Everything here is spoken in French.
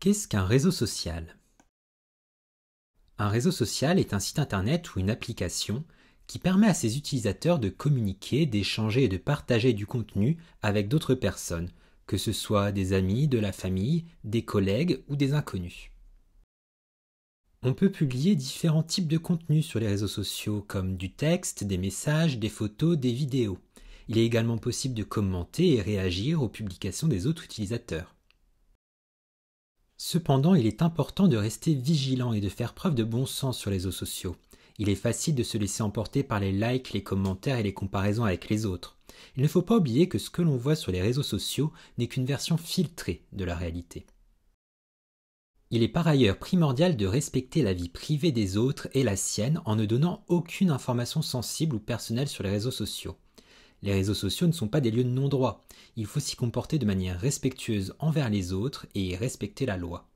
Qu'est-ce qu'un réseau social Un réseau social est un site internet ou une application qui permet à ses utilisateurs de communiquer, d'échanger et de partager du contenu avec d'autres personnes, que ce soit des amis, de la famille, des collègues ou des inconnus. On peut publier différents types de contenus sur les réseaux sociaux comme du texte, des messages, des photos, des vidéos. Il est également possible de commenter et réagir aux publications des autres utilisateurs. Cependant, il est important de rester vigilant et de faire preuve de bon sens sur les réseaux sociaux. Il est facile de se laisser emporter par les likes, les commentaires et les comparaisons avec les autres. Il ne faut pas oublier que ce que l'on voit sur les réseaux sociaux n'est qu'une version filtrée de la réalité. Il est par ailleurs primordial de respecter la vie privée des autres et la sienne en ne donnant aucune information sensible ou personnelle sur les réseaux sociaux. Les réseaux sociaux ne sont pas des lieux de non-droit. Il faut s'y comporter de manière respectueuse envers les autres et y respecter la loi.